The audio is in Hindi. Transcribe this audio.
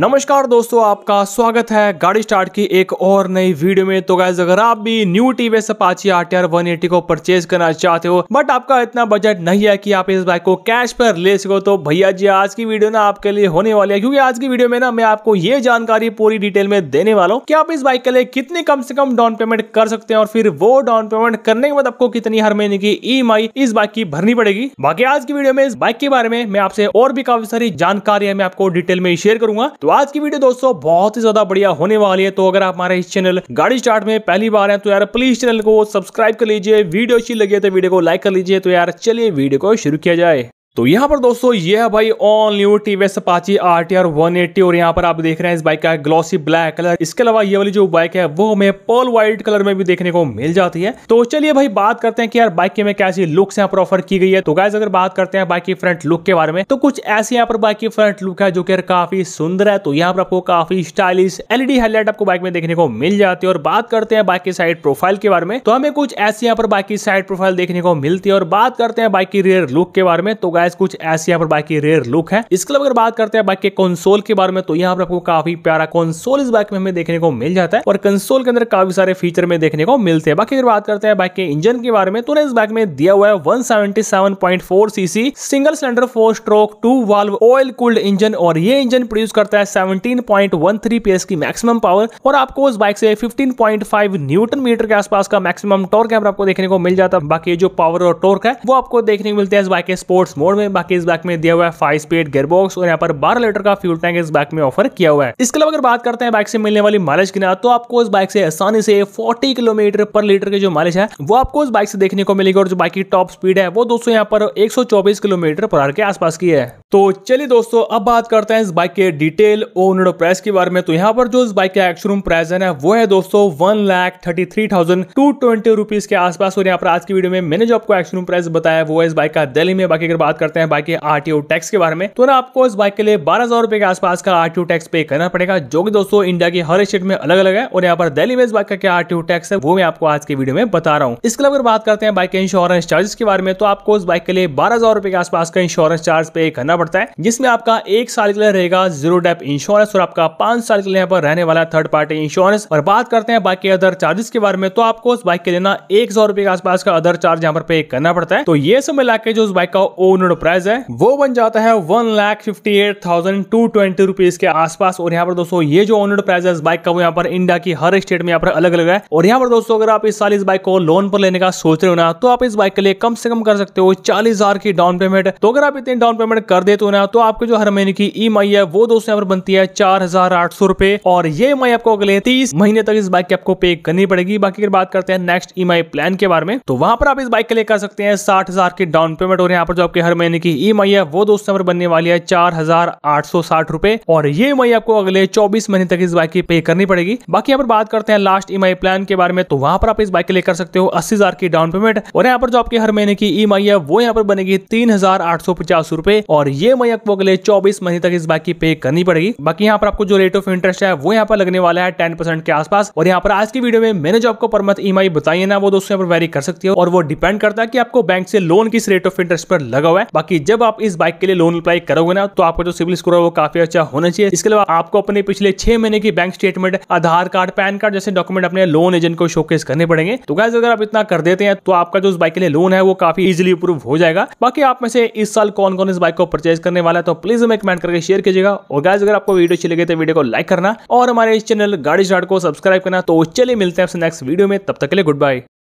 नमस्कार दोस्तों आपका स्वागत है गाड़ी स्टार्ट की एक और नई वीडियो में तो गैस अगर आप भी न्यू टीवीएस अपाची वन 180 को परचेज करना चाहते हो बट आपका इतना बजट नहीं है कि आप इस बाइक को कैश पर ले सको तो भैया जी आज की वीडियो ना आपके लिए होने वाली है क्योंकि आज की वीडियो में ना मैं आपको ये जानकारी पूरी डिटेल में देने वाला हूँ की आप इस बाइक के लिए कितनी कम से कम डाउन पेमेंट कर सकते हैं और फिर वो डाउन पेमेंट करने के बाद आपको कितनी हर महीने की ई e इस बाइक की भरनी पड़ेगी बाकी आज की वीडियो में इस बाइक के बारे में मैं आपसे और भी काफी सारी जानकारी मैं आपको डिटेल में शेयर करूंगा तो आज की वीडियो दोस्तों बहुत ही ज्यादा बढ़िया होने वाली है तो अगर आप हमारे इस चैनल गाड़ी स्टार्ट में पहली बार है तो यार प्लीज चैनल को सब्सक्राइब कर लीजिए वीडियो अच्छी लगी है तो वीडियो को लाइक कर लीजिए तो यार चलिए वीडियो को शुरू किया जाए तो यहाँ पर दोस्तों ये है भाई all new TVS R one 180 और यहाँ पर आप देख रहे हैं इस बाइक का ग्लॉसी ब्लैक कलर इसके अलावा ये वाली जो बाइक है वो हमें पर्ल व्हाइट कलर में भी देखने को मिल जाती है तो चलिए भाई बात करते हैं कि यार बाइक के में कैसी लुक्स यहाँ पर ऑफर की गई है तो गाइज अगर बात करते हैं बाइक की फ्रंट लुक के बारे में तो कुछ ऐसी यहाँ पर बाइक की फ्रंट लुक है जो कि काफी सुंदर है तो यहाँ पर आपको काफी स्टाइलिश एलईडी हेडलाइट आपको बाइक में देखने को मिल जाती है और बात करते हैं बाइक की साइड प्रोफाइल के बारे में तो हमें कुछ ऐसी यहाँ पर बाइक की साइड प्रोफाइल देखने को मिलती है और बात करते हैं बाइक की रियर लुक के बारे में तो गाइस कुछ ऐसी यहाँ पर बाइक की रेयर लुक है इसके अलावा अगर बात करते हैं बाइक के कंसोल के बारे में तो यहाँ पर आपको काफी प्यारा कंसोल इस बाइक में हमें देखने को मिल जाता है और कंसोल के अंदर काफी सारे फीचर में देखने को मिलते हैं बाकी अगर बात करते हैं बाइक के इंजन के बारे में तो इस बाइक में दिया हुआ है one CC single cylinder four stroke two valve oil cooled engine और ये इंजन प्रोड्यूस करता है सेवनटीन पॉइंट की मैक्सिमम पावर और आपको उस बाइक से फिफ्टीन न्यूटन मीटर के आसपास का मैक्सिमम टॉर्क यहाँ पर आपको देखने को मिल जाता है बाकी जो पावर और टॉर्क है वो आपको देखने को मिलते हैं इस बाइक के स्पोर्ट्स मोड मोड में बाकी इस बैक में दिया हुआ है फाइव स्पीड गियरबॉक्स और यहाँ पर बारह लीटर का फ्यूल टैंक इस बैक में ऑफर किया हुआ है इसके अलावा अगर बात करते हैं बाइक से मिलने वाली माइलेज की ना तो आपको इस बाइक से आसानी से फोर्टी किलोमीटर पर लीटर की जो माइलेज है वो आपको इस बाइक से देखने को मिलेगी और जो बाइक की टॉप स्पीड है वो दोस्तों यहाँ पर एक किलोमीटर पर आर के आसपास की है तो चलिए दोस्तों अब बात करते हैं इस बाइक के डिटेल ओनर प्राइस के बारे में तो यहाँ पर जो इस बाइक का एक्सरूम प्राइस है ना वो है दोस्तों one lakh thirty three thousand two twenty rupees के आसपास और यहाँ पर आज की वीडियो में मैंने जो आपको एक्सरूम प्राइस बताया वो है इस बाइक का दिल्ली में बाकी अगर बात करते हैं बाइक के आरटीओ टैक्स के बारे में तो ना आपको इस बाइक के लिए बारह हजार रुपए के आसपास का आरटीओ टैक्स पे करना पड़ेगा जो कि दोस्तों इंडिया के हर स्टेट में अलग अलग है और यहाँ पर दिल्ली में इस बाइक का क्या आरटीओ टैक्स है वो मैं आपको आज की वीडियो में बता रहा हूँ इसके अलावा अगर बात करते हैं बाइक के इंश्योरेंस चार्जेस के बारे में तो आपको इस बाइक के लिए बारह हजार रुपए के आसपास का इंश्योरेंस चार्ज पे करना पड़ता है जिसमें आपका एक साल के लिए रहेगा जीरो डेप इंश्योरेंस और आपका पांच साल के लिए यहाँ पर रहने वाला थर्ड पार्टी इंश्योरेंस और बात करते हैं बाइक के अदर चार्जेस के बारे में तो आपको उस बाइक के देना एक सौ रुपए के आसपास का अदर चार्ज यहाँ पर पे करना पड़ता है तो ये सब मिला के जो उस बाइक का ओनर प्राइस है वो बन जाता है one lakh fifty eight thousand two twenty rupees के आसपास और यहाँ पर दोस्तों ये जो ओनर प्राइस है इस बाइक का वो यहाँ पर इंडिया की हर स्टेट में यहाँ पर अलग अलग है और यहाँ पर दोस्तों अगर आप इस साल इस बाइक को लोन पर लेने का सोच रहे हो ना तो आप इस बाइक के लिए कम से कम कर सकते हो चालीस हजार की डाउन पेमेंट तो अगर आप इतनी डाउन पेमेंट कर दे देते हो ना तो आपके जो हर महीने की ई e है वो दोस्तों यहाँ पर बनती है चार हजार आठ सौ रुपए और ये ई e आपको अगले तीस महीने तक इस बाइक की आपको पे करनी पड़ेगी बाकी अगर बात करते हैं नेक्स्ट ई प्लान के बारे में तो वहां पर आप इस बाइक के लिए कर सकते हैं साठ हजार की डाउन पेमेंट और यहाँ पर जो आपके हर महीने की ई e है वो दोस्तों यहाँ पर बनने वाली है चार और ये ई आपको अगले चौबीस महीने तक इस बाइक की पे करनी पड़ेगी बाकी यहाँ पर बात करते हैं लास्ट ई प्लान के बारे में तो वहां पर आप इस बाइक के लिए कर सकते हो अस्सी की डाउन पेमेंट और यहाँ पर जो आपके हर महीने की ई है वो यहाँ पर बनेगी तीन हजार आठ और ये मई आपको अगले चौबीस महीने तक इस बाइक की पे करनी पड़ेगी बाकी यहाँ पर आपको जो रेट ऑफ इंटरेस्ट है वो यहाँ पर लगने वाला है टेन परसेंट के आसपास और यहाँ पर आज की वीडियो में मैंने जो आपको परमत ई e बताई है ना वो दोस्तों यहाँ पर वेरी कर सकती है और वो डिपेंड करता है कि आपको बैंक से लोन किस रेट ऑफ इंटरेस्ट पर लगा हुआ है बाकी जब आप इस बाइक के लिए लोन अप्लाई करोगे ना तो आपका जो सिविल स्कोर है वो काफी अच्छा होना चाहिए इसके अलावा आपको अपने पिछले छह महीने की bank statement Aadhaar card PAN card जैसे डॉक्यूमेंट अपने लोन एजेंट को शोकेस करने पड़ेंगे तो गैस अगर आप इतना कर देते हैं तो आपका जो उस बाइक के लिए लोन है वो काफी इजिली अप्रूव हो जाएगा बाकी आप में से इस साल कौन कौन इस बाइक को परचेज जज करने वाला है तो प्लीज हमें कमेंट करके शेयर कीजिएगा और गाइज अगर आपको वीडियो अच्छी लगे तो वीडियो को लाइक करना और हमारे इस चैनल गाड़ी स्टार्ट को सब्सक्राइब करना तो चलिए मिलते हैं आपसे नेक्स्ट वीडियो में तब तक के लिए गुड बाय